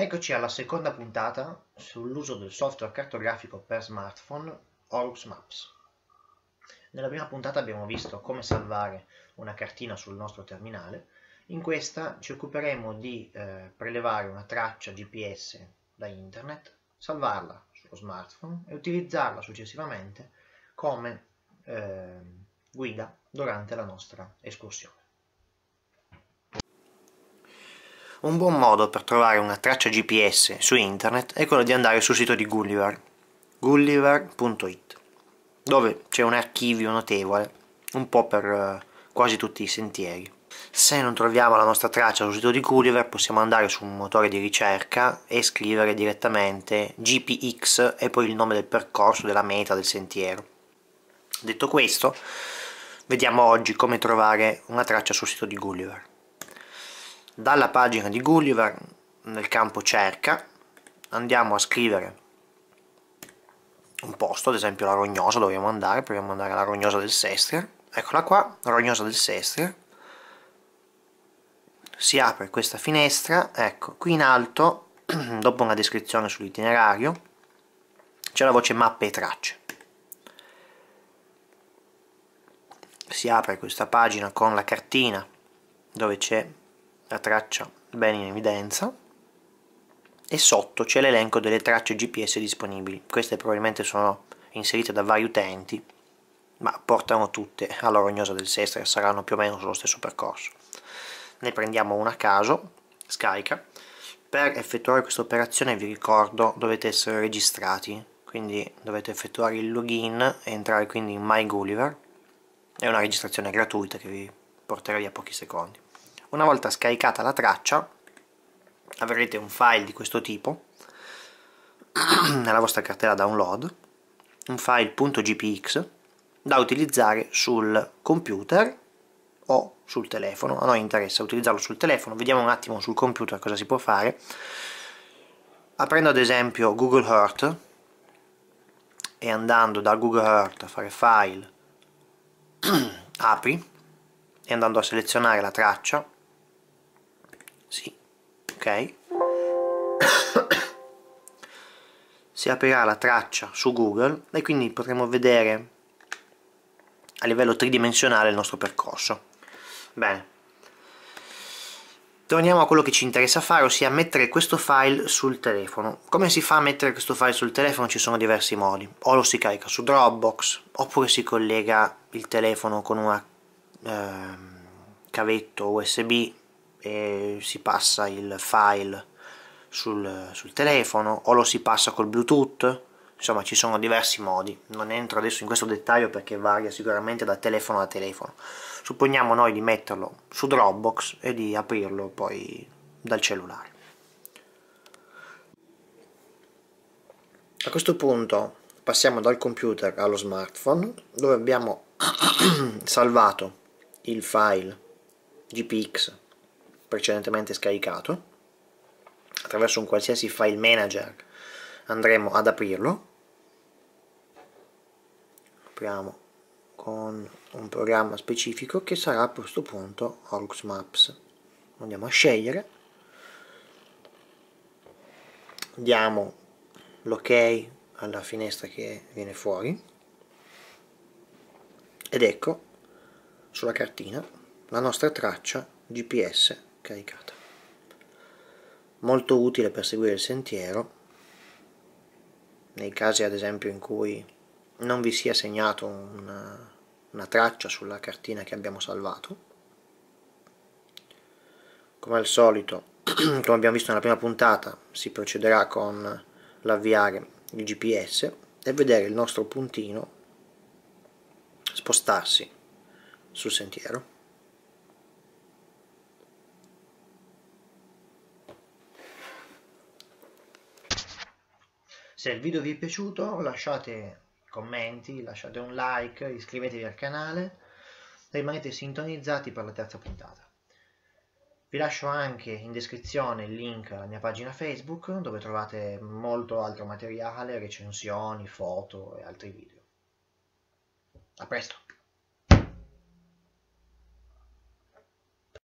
Eccoci alla seconda puntata sull'uso del software cartografico per smartphone Horus Maps. Nella prima puntata abbiamo visto come salvare una cartina sul nostro terminale, in questa ci occuperemo di eh, prelevare una traccia GPS da internet, salvarla sullo smartphone e utilizzarla successivamente come eh, guida durante la nostra escursione. Un buon modo per trovare una traccia GPS su internet è quello di andare sul sito di Gulliver, gulliver.it, dove c'è un archivio notevole, un po' per eh, quasi tutti i sentieri. Se non troviamo la nostra traccia sul sito di Gulliver possiamo andare su un motore di ricerca e scrivere direttamente GPX e poi il nome del percorso, della meta, del sentiero. Detto questo, vediamo oggi come trovare una traccia sul sito di Gulliver dalla pagina di Gulliver nel campo cerca andiamo a scrivere un posto, ad esempio la Rognosa dobbiamo andare, proviamo andare alla Rognosa del Sestri, eccola qua, Rognosa del Sestri, si apre questa finestra, ecco, qui in alto, dopo una descrizione sull'itinerario, c'è la voce mappe e tracce. Si apre questa pagina con la cartina dove c'è la traccia ben in evidenza e sotto c'è l'elenco delle tracce GPS disponibili. Queste probabilmente sono inserite da vari utenti, ma portano tutte alla rognosa del e saranno più o meno sullo stesso percorso. Ne prendiamo una a caso, scarica. Per effettuare questa operazione vi ricordo dovete essere registrati, quindi dovete effettuare il login e entrare quindi in My Gulliver. È una registrazione gratuita che vi porterà via pochi secondi. Una volta scaricata la traccia avrete un file di questo tipo nella vostra cartella download, un file .gpx da utilizzare sul computer o sul telefono, a noi interessa utilizzarlo sul telefono, vediamo un attimo sul computer cosa si può fare. Aprendo ad esempio Google Earth e andando da Google Earth a fare file, apri e andando a selezionare la traccia si aprirà la traccia su Google e quindi potremo vedere a livello tridimensionale il nostro percorso. Bene. Torniamo a quello che ci interessa fare, ossia mettere questo file sul telefono. Come si fa a mettere questo file sul telefono? Ci sono diversi modi. O lo si carica su Dropbox, oppure si collega il telefono con un eh, cavetto USB e si passa il file sul, sul telefono o lo si passa col bluetooth insomma ci sono diversi modi non entro adesso in questo dettaglio perché varia sicuramente da telefono a telefono supponiamo noi di metterlo su Dropbox e di aprirlo poi dal cellulare a questo punto passiamo dal computer allo smartphone dove abbiamo salvato il file gpx precedentemente scaricato, attraverso un qualsiasi file manager andremo ad aprirlo, apriamo con un programma specifico che sarà a questo punto Orux Maps, andiamo a scegliere, diamo l'ok alla finestra che viene fuori ed ecco sulla cartina la nostra traccia GPS caricata molto utile per seguire il sentiero nei casi ad esempio in cui non vi sia segnato una, una traccia sulla cartina che abbiamo salvato come al solito come abbiamo visto nella prima puntata si procederà con l'avviare il GPS e vedere il nostro puntino spostarsi sul sentiero Se il video vi è piaciuto lasciate commenti, lasciate un like, iscrivetevi al canale, e rimanete sintonizzati per la terza puntata. Vi lascio anche in descrizione il link alla mia pagina Facebook dove trovate molto altro materiale, recensioni, foto e altri video. A presto!